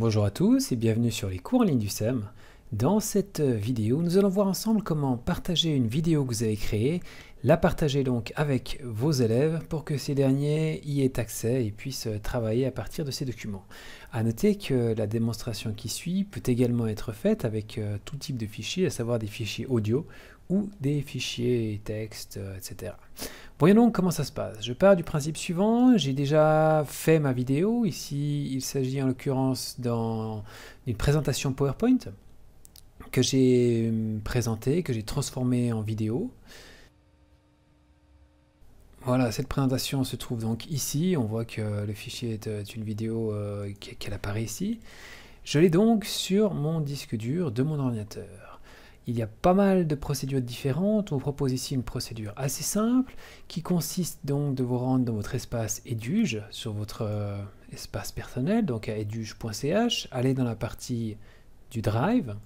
Bonjour à tous et bienvenue sur les cours en ligne du SEM. Dans cette vidéo, nous allons voir ensemble comment partager une vidéo que vous avez créée, la partager donc avec vos élèves pour que ces derniers y aient accès et puissent travailler à partir de ces documents. A noter que la démonstration qui suit peut également être faite avec euh, tout type de fichiers, à savoir des fichiers audio ou des fichiers texte, euh, etc. Voyons donc comment ça se passe. Je pars du principe suivant, j'ai déjà fait ma vidéo, ici il s'agit en l'occurrence d'une présentation PowerPoint que j'ai euh, présenté, que j'ai transformé en vidéo. Voilà, cette présentation se trouve donc ici. On voit que le fichier est euh, une vidéo euh, qui qu'elle apparaît ici. Je l'ai donc sur mon disque dur de mon ordinateur. Il y a pas mal de procédures différentes. On vous propose ici une procédure assez simple qui consiste donc de vous rendre dans votre espace Eduge sur votre espace personnel, donc à eduge.ch, aller dans la partie du drive,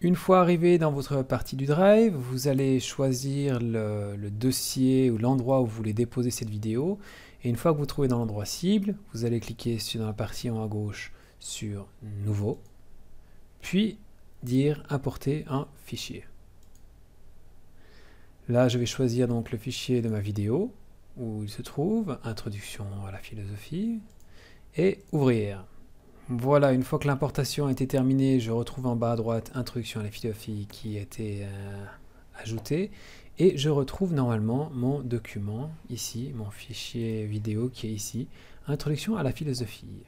une fois arrivé dans votre partie du Drive, vous allez choisir le, dossier ou l'endroit où vous voulez déposer cette vidéo. Et une fois que vous trouvez dans l'endroit cible, vous allez cliquer sur, dans la partie en haut à gauche sur Nouveau, puis dire Importer un fichier. Là, je vais choisir donc le fichier de ma vidéo, où il se trouve, Introduction à la philosophie, et ouvrir. Voilà, une fois que l'importation a été terminée, je retrouve en bas à droite Introduction à la philosophie qui a été euh, ajoutée et je retrouve normalement mon document ici, mon fichier vidéo qui est ici, introduction à la philosophie.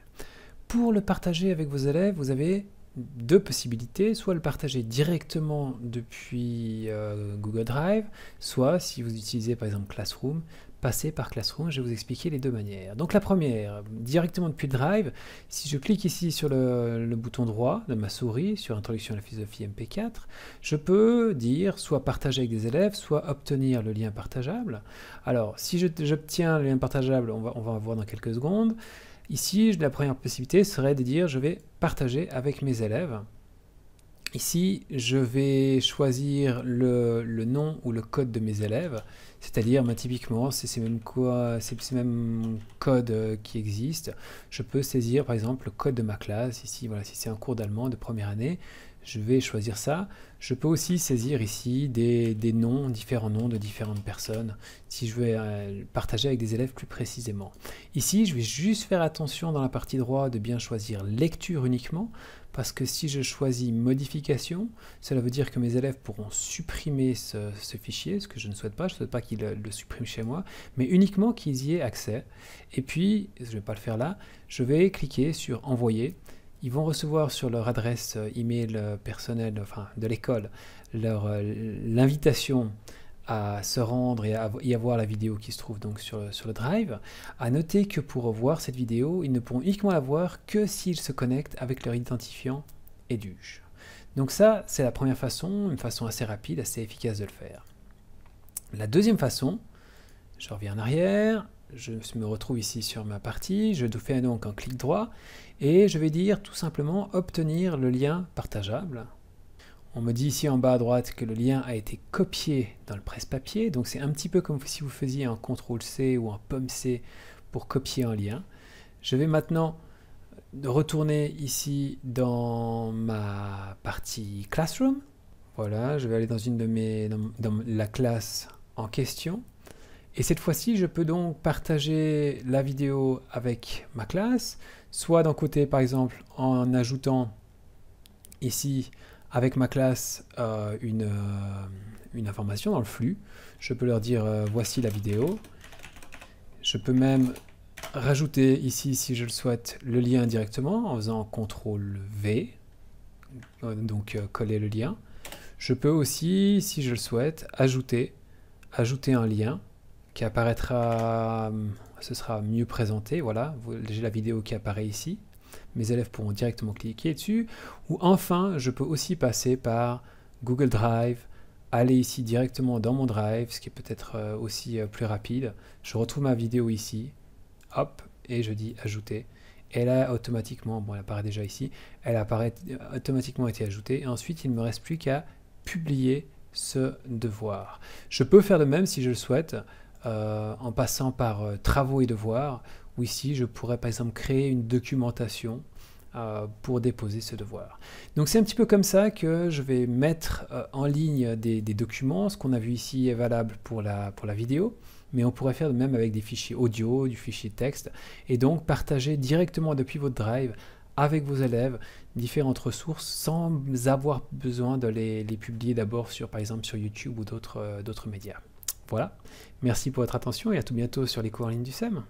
Pour le partager avec vos élèves, vous avez deux possibilités, soit le partager directement depuis euh, Google Drive, soit si vous utilisez par exemple Classroom, passer par Classroom. Je vais vous expliquer les deux manières. Donc la première, directement depuis Drive, si je clique ici sur le, bouton droit de ma souris, sur Introduction à la philosophie MP4, je peux dire soit partager avec des élèves, soit obtenir le lien partageable. Alors si j'obtiens le lien partageable, on va, on va voir dans quelques secondes, ici la première possibilité serait de dire je vais partager avec mes élèves. Ici, je vais choisir le, nom ou le code de mes élèves, c'est-à-dire bah, typiquement, c'est ces mêmes, codes euh, qui existent. Je peux saisir par exemple le code de ma classe, ici, voilà, si c'est un cours d'allemand de première année, je vais choisir ça. Je peux aussi saisir ici des, noms, différents noms de différentes personnes, si je veux euh, partager avec des élèves plus précisément. Ici, je vais juste faire attention dans la partie droite de bien choisir lecture uniquement, parce que si je choisis modification, cela veut dire que mes élèves pourront supprimer ce, fichier, ce que je ne souhaite pas, je ne souhaite pas qu'ils le, suppriment chez moi, mais uniquement qu'ils y aient accès. Et puis, je ne vais pas le faire là, je vais cliquer sur envoyer. Ils vont recevoir sur leur adresse euh, email euh, personnelle, enfin de l'école, euh, l'invitation à se rendre et à y avoir la vidéo qui se trouve donc sur le, Drive. À noter que pour voir cette vidéo, ils ne pourront uniquement la voir que s'ils se connectent avec leur identifiant EDUGE. Donc ça, c'est la première façon, une façon assez rapide, assez efficace de le faire. La deuxième façon, je reviens en arrière, je me retrouve ici sur ma partie, je fais donc un clic droit et je vais dire tout simplement obtenir le lien partageable. On me dit ici en bas à droite que le lien a été copié dans le presse-papier, donc c'est un petit peu comme si vous faisiez un CTRL-C ou un POM-C pour copier un lien. Je vais maintenant retourner ici dans ma partie Classroom. Voilà, je vais aller dans une de mes dans la classe en question. Et cette fois-ci, je peux donc partager la vidéo avec ma classe, soit d'un côté par exemple en ajoutant ici avec ma classe euh, euh, une, information dans le flux. Je peux leur dire euh, voici la vidéo. Je peux même rajouter ici, si je le souhaite, le lien directement en faisant CTRL V, donc coller le lien. Je peux aussi, si je le souhaite, ajouter, ajouter un lien qui apparaîtra, ce sera mieux présenté, voilà, j'ai la vidéo qui apparaît ici mes élèves pourront directement cliquer dessus. Ou enfin, je peux aussi passer par Google Drive, aller ici directement dans mon Drive, ce qui est peut-être euh, aussi euh, plus rapide. Je retrouve ma vidéo ici, hop, et je dis ajouter. elle a automatiquement, bon, elle apparaît déjà ici, elle apparaît euh, automatiquement été ajoutée. Et ensuite, il ne me reste plus qu'à publier ce devoir. Je peux faire de même si je le souhaite, en passant par travaux et devoirs, ou ici je pourrais par exemple créer une documentation euh, pour déposer ce devoir. Donc c'est un petit peu comme ça que je vais mettre euh, en ligne des, documents. Ce qu'on a vu ici est valable pour la, pour la vidéo, mais on pourrait faire de même avec des fichiers audio, du fichier texte, et donc partager directement depuis votre drive avec vos élèves différentes ressources sans avoir besoin de les, publier d'abord sur par exemple sur YouTube ou euh, d'autres médias. Voilà, merci pour votre attention et à tout bientôt sur les cours en ligne du SEM.